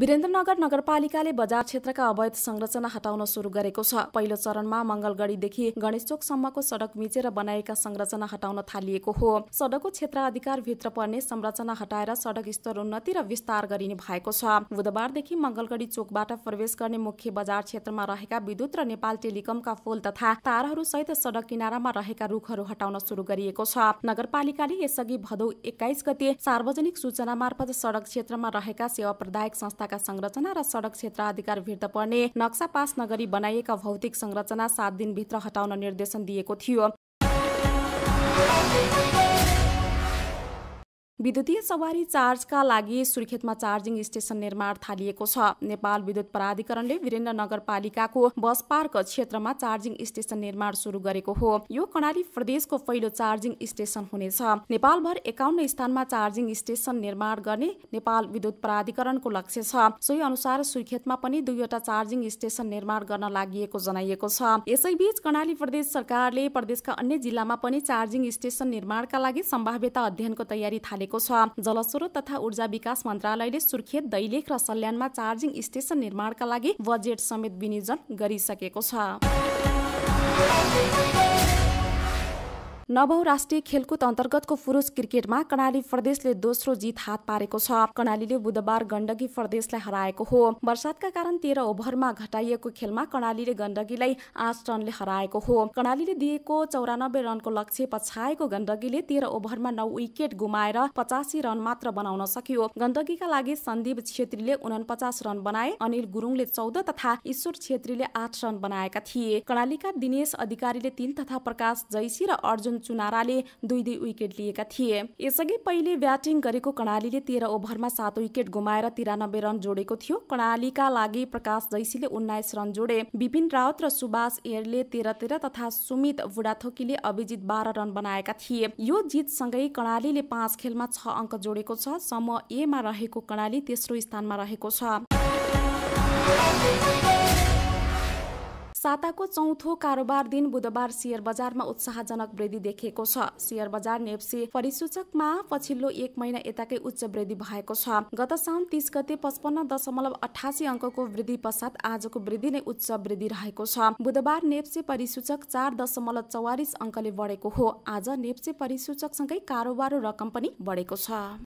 वीरेन्द्रनगर नगरपालिकाले बजार क्षेत्रका अवैध संरचना हटाउन सुरु गरेको छ पहिलो चरणमा मङ्गलगढीदेखि गणेशचोकसम्मको सडक मिचेर बनाएका संरचना हटाउन थालिएको हो सडकको क्षेत्र अधिकार भित्र पर्ने संरचना हटाएर सडक स्तर उन्नति र विस्तार गरिने भएको छ बुधबारदेखि मंगलगढ़ी चोकबाट प्रवेश गर्ने मुख्य बजार क्षेत्रमा रहेका विद्युत र नेपाल टेलिकमका फोल तथा तारहरू सहित सडक किनारामा रहेका रूखहरू हटाउन सुरु गरिएको छ नगरपालिकाले यसअघि भदौ एक्काइस गते सार्वजनिक सूचना मार्फत सडक क्षेत्रमा रहेका सेवा प्रदायक संस्थाका संरचना र सडक क्षेत्र अधिकार भित्र पर्ने नक्सा पास नगरी बनाइएका भौतिक संरचना सात दिनभित्र हटाउन निर्देशन दिएको थियो विद्युतीय सवारी चार्जका लागि सुर्खेतमा चार्जिङ स्टेशन निर्माण थालिएको छ नेपाल विद्युत प्राधिकरणले वीरेन्द्र नगरपालिकाको बस पार्क क्षेत्रमा चार्जिङ स्टेसन निर्माण सुरु गरेको हो यो कर्णाली प्रदेशको पहिलो चार्जिङ स्टेशन हुनेछ नेपालभर एकाउन्न स्थानमा चार्जिङ स्टेशन निर्माण गर्ने नेपाल विद्युत प्राधिकरणको लक्ष्य छ सोही अनुसार सुर्खेतमा पनि दुईवटा चार्जिङ स्टेशन निर्माण गर्न लागि जनाइएको छ यसैबीच कर्णाली प्रदेश सरकारले प्रदेशका अन्य जिल्लामा पनि चार्जिङ स्टेशन निर्माणका लागि सम्भाव्यता अध्ययनको तयारी थालेको गरिएको छ जलस्रोत तथा ऊर्जा विकास मन्त्रालयले सुर्खेत दैलेख र सल्यानमा चार्जिङ स्टेसन निर्माणका लागि बजेट समेत विनियोजन गरिसकेको छ नवौं राष्ट्रिय खेलकुद अन्तर्गतको पुरुष क्रिकेटमा कर्णाली प्रदेशले दोस्रो जित हात पारेको छ कर्णालीले बुधबार गण्डकी प्रदेशलाई हराएको हो वर्षातका कारण तेह्र ओभरमा घटाइएको खेलमा कर्णालीले गण्डकीलाई आठ रनले हराएको हो कर्णालीले दिएको चौरानब्बे रनको लक्ष्य पछाएको गण्डकीले तेह्र ओभरमा नौ विकेट गुमाएर पचासी रन मात्र बनाउन सक्यो गण्डकीका लागि सन्दीप छेत्रीले उनपचास रन बनाए अनिल गुरुङले चौध तथा ईश्वर छेत्रीले आठ रन बनाएका थिए कर्णालीका दिनेश अधिकारीले तीन तथा प्रकाश जैसी र अर्जुन चुनाराले दुई दुई विकेट लिएका थिए यसअघि पहिले ब्याटिङ गरेको कर्णालीले तेह्र ओभरमा सात विकेट गुमाएर तिरानब्बे रन जोडेको थियो कर्णालीका लागि प्रकाश जैसीले उन्नाइस रन जोडे विपिन रावत र सुभाष एयरले तेह्र तेह्र तथा सुमित बुढाथोकीले अभिजित बाह्र रन बनाएका थिए यो जितसँगै कर्णालीले पाँच खेलमा छ अङ्क जोडेको छ समूह एमा रहेको कर्णाली तेस्रो स्थानमा रहेको छ साताको चौथो कारोबार दिन बुधबार सेयर बजारमा उत्साहजनक वृद्धि देखिएको छ सेयर बजार नेप्सी परिसूचकमा पछिल्लो एक महिना यताकै उच्च वृद्धि भएको छ गत साउन तीस गते पचपन्न दशमलव अठासी अङ्कको वृद्धि पश्चात आजको वृद्धि नै उच्च वृद्धि रहेको छ बुधबार नेप्से परिसूचक चार दशमलव चौवालिस अङ्कले बढेको हो आज नेप्से परिसूचकसँगै कारोबार रकम पनि बढेको छ